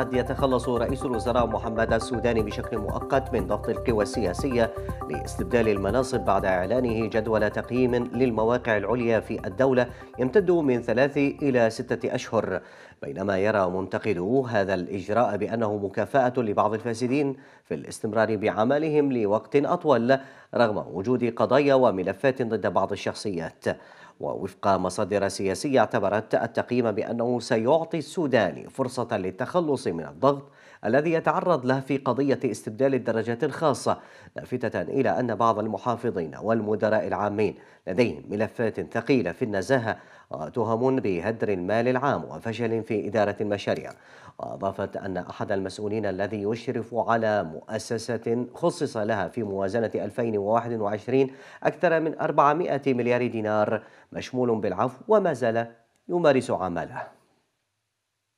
قد يتخلص رئيس الوزراء محمد السوداني بشكل مؤقت من ضغط القوى السياسية لاستبدال المناصب بعد إعلانه جدول تقييم للمواقع العليا في الدولة يمتد من ثلاث إلى ستة أشهر بينما يرى منتقدو هذا الإجراء بأنه مكافأة لبعض الفاسدين في الاستمرار بعملهم لوقت أطول رغم وجود قضايا وملفات ضد بعض الشخصيات ووفق مصادر سياسية اعتبرت التقييم بأنه سيعطي السودان فرصة للتخلص من الضغط الذي يتعرض له في قضية استبدال الدرجات الخاصة لافتة إلى أن بعض المحافظين والمدراء العامين لديهم ملفات ثقيلة في النزاهة تهم بهدر المال العام وفشل في إدارة المشاريع وأضافت أن أحد المسؤولين الذي يشرف على مؤسسة خصص لها في موازنة 2000 2021 أكثر من 400 مليار دينار مشمول بالعفو وما زال يمارس عمله